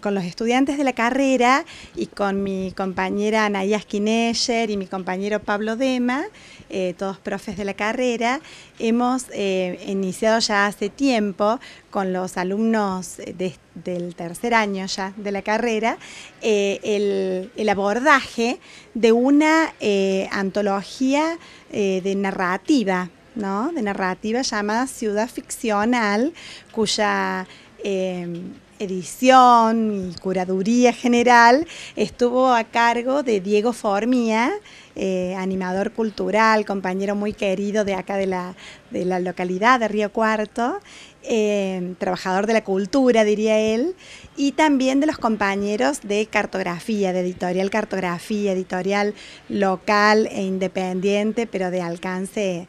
Con los estudiantes de la carrera y con mi compañera Anaya Skinesher y mi compañero Pablo Dema, eh, todos profes de la carrera, hemos eh, iniciado ya hace tiempo con los alumnos del tercer año ya de la carrera eh, el, abordaje de una antología de narrativa, ¿no? de narrativa llamada Ciudad Ficcional, cuya edición y curaduría general estuvo a cargo de Diego Formía, eh, animador cultural, compañero muy querido de acá de la, localidad de Río Cuarto, eh, trabajador de la cultura, diría él, y también de los compañeros de cartografía, de editorial cartografía, editorial local e independiente, pero de alcance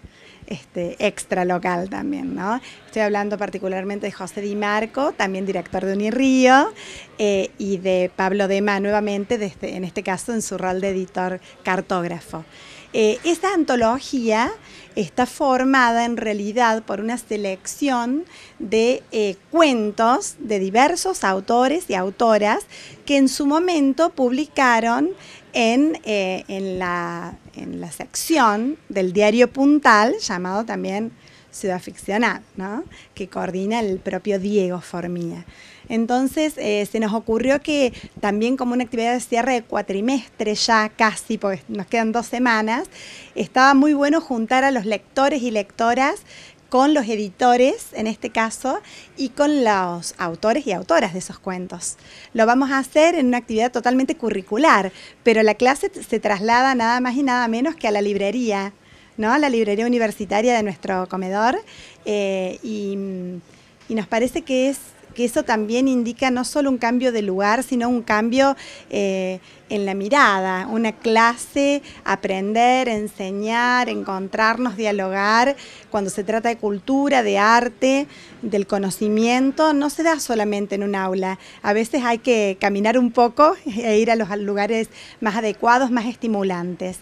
este, extra local también, ¿no? Estoy hablando particularmente de José Di Marco, también director de Unirío, eh, y de Pablo Dema nuevamente, en este caso en su rol de editor cartógrafo. Eh, esta antología está formada en realidad por una selección de eh, cuentos de diversos autores y autoras que en su momento publicaron en, la, en la sección del diario Puntal, llamado también Ciudad Ficcional, que coordina el propio Diego Formía. Entonces eh, se nos ocurrió que también como una actividad de cierre de cuatrimestre ya casi, porque nos quedan dos semanas, estaba muy bueno juntar a los lectores y lectoras con los editores, en este caso, y con los autores y autoras de esos cuentos. Lo vamos a hacer en una actividad totalmente curricular, pero la clase se traslada nada más y nada menos que a la librería ¿no? la librería universitaria de nuestro comedor eh, y, nos parece que, es, que eso también indica no solo un cambio de lugar, sino un cambio eh, en la mirada, una clase, aprender, enseñar, encontrarnos, dialogar. Cuando se trata de cultura, de arte, del conocimiento, no se da solamente en un aula. A veces hay que caminar un poco e ir a los lugares más adecuados, más estimulantes.